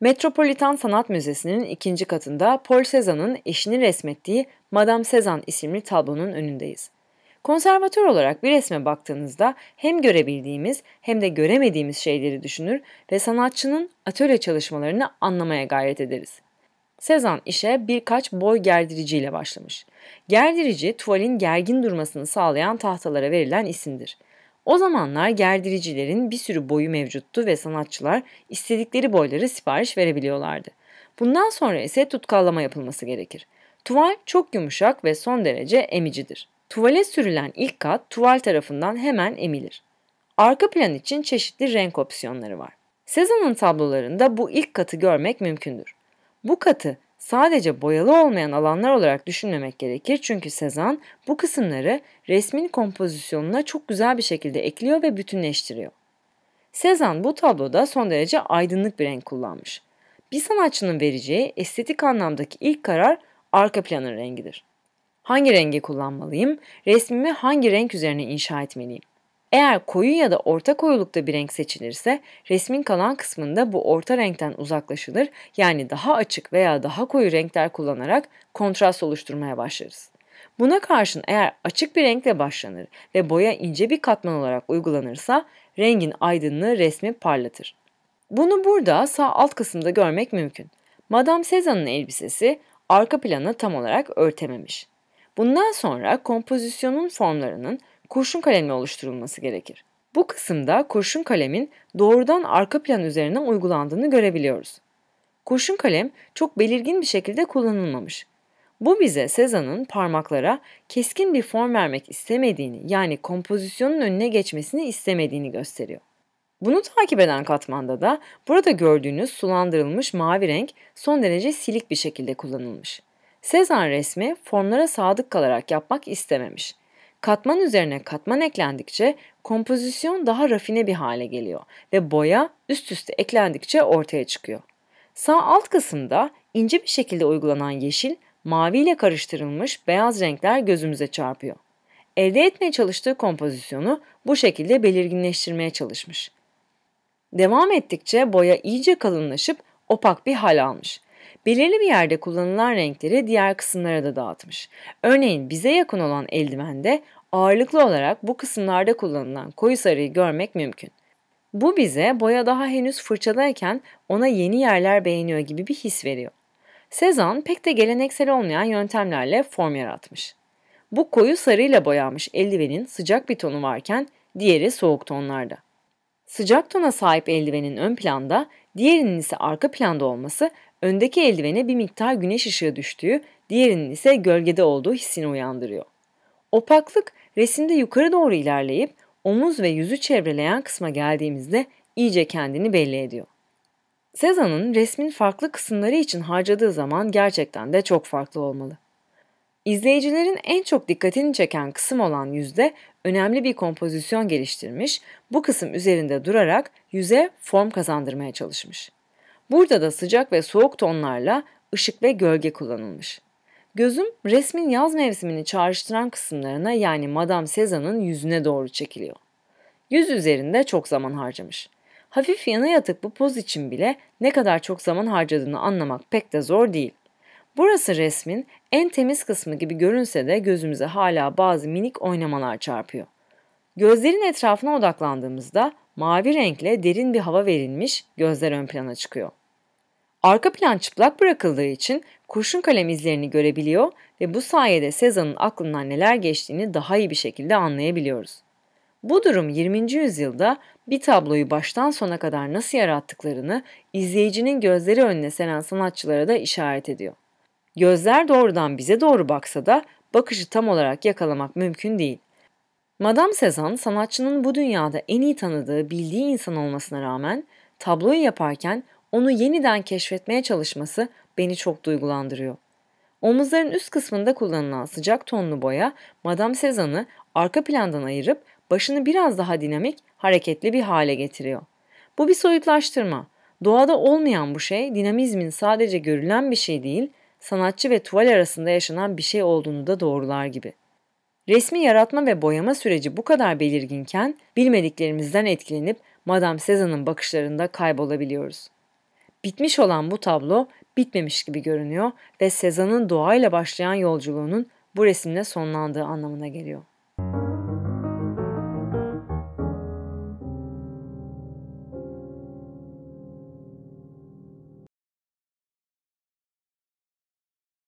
Metropolitan Sanat Müzesi'nin ikinci katında Paul Cézanne'ın eşini resmettiği Madame Cézanne isimli tablonun önündeyiz. Konservatör olarak bir resme baktığınızda hem görebildiğimiz hem de göremediğimiz şeyleri düşünür ve sanatçının atölye çalışmalarını anlamaya gayret ederiz. Sezan işe birkaç boy gerdiriciyle başlamış. Gerdirici, tuvalin gergin durmasını sağlayan tahtalara verilen isimdir. O zamanlar gerdiricilerin bir sürü boyu mevcuttu ve sanatçılar istedikleri boyları sipariş verebiliyorlardı. Bundan sonra ise tutkallama yapılması gerekir. Tuval çok yumuşak ve son derece emicidir. Tuvale sürülen ilk kat tuval tarafından hemen emilir. Arka plan için çeşitli renk opsiyonları var. Sezon'un tablolarında bu ilk katı görmek mümkündür. Bu katı sadece boyalı olmayan alanlar olarak düşünmemek gerekir çünkü Sezan bu kısımları resmin kompozisyonuna çok güzel bir şekilde ekliyor ve bütünleştiriyor. Sezan bu tabloda son derece aydınlık bir renk kullanmış. Bir sanatçının vereceği estetik anlamdaki ilk karar arka planın rengidir. Hangi rengi kullanmalıyım? Resmimi hangi renk üzerine inşa etmeliyim? Eğer koyun ya da orta koyulukta bir renk seçilirse resmin kalan kısmında bu orta renkten uzaklaşılır yani daha açık veya daha koyu renkler kullanarak kontrast oluşturmaya başlarız. Buna karşın eğer açık bir renkle başlanır ve boya ince bir katman olarak uygulanırsa rengin aydınlığı resmi parlatır. Bunu burada sağ alt kısımda görmek mümkün. Madame Cezanne'ın elbisesi arka planı tam olarak örtememiş. Bundan sonra kompozisyonun formlarının kurşun kalemle oluşturulması gerekir. Bu kısımda kurşun kalemin doğrudan arka plan üzerinden uygulandığını görebiliyoruz. Kurşun kalem çok belirgin bir şekilde kullanılmamış. Bu bize Sezan'ın parmaklara keskin bir form vermek istemediğini yani kompozisyonun önüne geçmesini istemediğini gösteriyor. Bunu takip eden katmanda da burada gördüğünüz sulandırılmış mavi renk son derece silik bir şekilde kullanılmış. Sezan resmi formlara sadık kalarak yapmak istememiş. Katman üzerine katman eklendikçe kompozisyon daha rafine bir hale geliyor ve boya üst üste eklendikçe ortaya çıkıyor. Sağ alt kısımda ince bir şekilde uygulanan yeşil, maviyle karıştırılmış beyaz renkler gözümüze çarpıyor. Elde etmeye çalıştığı kompozisyonu bu şekilde belirginleştirmeye çalışmış. Devam ettikçe boya iyice kalınlaşıp opak bir hal almış Belirli bir yerde kullanılan renkleri diğer kısımlara da dağıtmış. Örneğin bize yakın olan eldivende ağırlıklı olarak bu kısımlarda kullanılan koyu sarıyı görmek mümkün. Bu bize boya daha henüz fırçadayken ona yeni yerler beğeniyor gibi bir his veriyor. Sezan pek de geleneksel olmayan yöntemlerle form yaratmış. Bu koyu sarıyla boyanmış eldivenin sıcak bir tonu varken diğeri soğuk tonlarda. Sıcak tona sahip eldivenin ön planda, diğerinin ise arka planda olması Öndeki eldivene bir miktar güneş ışığı düştüğü, diğerinin ise gölgede olduğu hissini uyandırıyor. Opaklık resimde yukarı doğru ilerleyip omuz ve yüzü çevreleyen kısma geldiğimizde iyice kendini belli ediyor. Sezan'ın resmin farklı kısımları için harcadığı zaman gerçekten de çok farklı olmalı. İzleyicilerin en çok dikkatini çeken kısım olan yüzde önemli bir kompozisyon geliştirmiş, bu kısım üzerinde durarak yüze form kazandırmaya çalışmış. Burada da sıcak ve soğuk tonlarla ışık ve gölge kullanılmış. Gözüm resmin yaz mevsimini çağrıştıran kısımlarına yani Madame Sezan'ın yüzüne doğru çekiliyor. Yüz üzerinde çok zaman harcamış. Hafif yana yatık bu poz için bile ne kadar çok zaman harcadığını anlamak pek de zor değil. Burası resmin en temiz kısmı gibi görünse de gözümüze hala bazı minik oynamalar çarpıyor. Gözlerin etrafına odaklandığımızda mavi renkle derin bir hava verilmiş gözler ön plana çıkıyor. Arka plan çıplak bırakıldığı için kurşun kalem izlerini görebiliyor ve bu sayede Sezan'ın aklından neler geçtiğini daha iyi bir şekilde anlayabiliyoruz. Bu durum 20. yüzyılda bir tabloyu baştan sona kadar nasıl yarattıklarını izleyicinin gözleri önüne seren sanatçılara da işaret ediyor. Gözler doğrudan bize doğru baksa da bakışı tam olarak yakalamak mümkün değil. Madame Sezan sanatçının bu dünyada en iyi tanıdığı, bildiği insan olmasına rağmen tabloyu yaparken onu yeniden keşfetmeye çalışması beni çok duygulandırıyor. Omuzların üst kısmında kullanılan sıcak tonlu boya Madame Cezanne'ı arka plandan ayırıp başını biraz daha dinamik, hareketli bir hale getiriyor. Bu bir soyutlaştırma. Doğada olmayan bu şey dinamizmin sadece görülen bir şey değil, sanatçı ve tuval arasında yaşanan bir şey olduğunu da doğrular gibi. Resmi yaratma ve boyama süreci bu kadar belirginken bilmediklerimizden etkilenip Madame Cezanne'ın bakışlarında kaybolabiliyoruz. Bitmiş olan bu tablo bitmemiş gibi görünüyor ve Sezan'ın doğayla başlayan yolculuğunun bu resimle sonlandığı anlamına geliyor.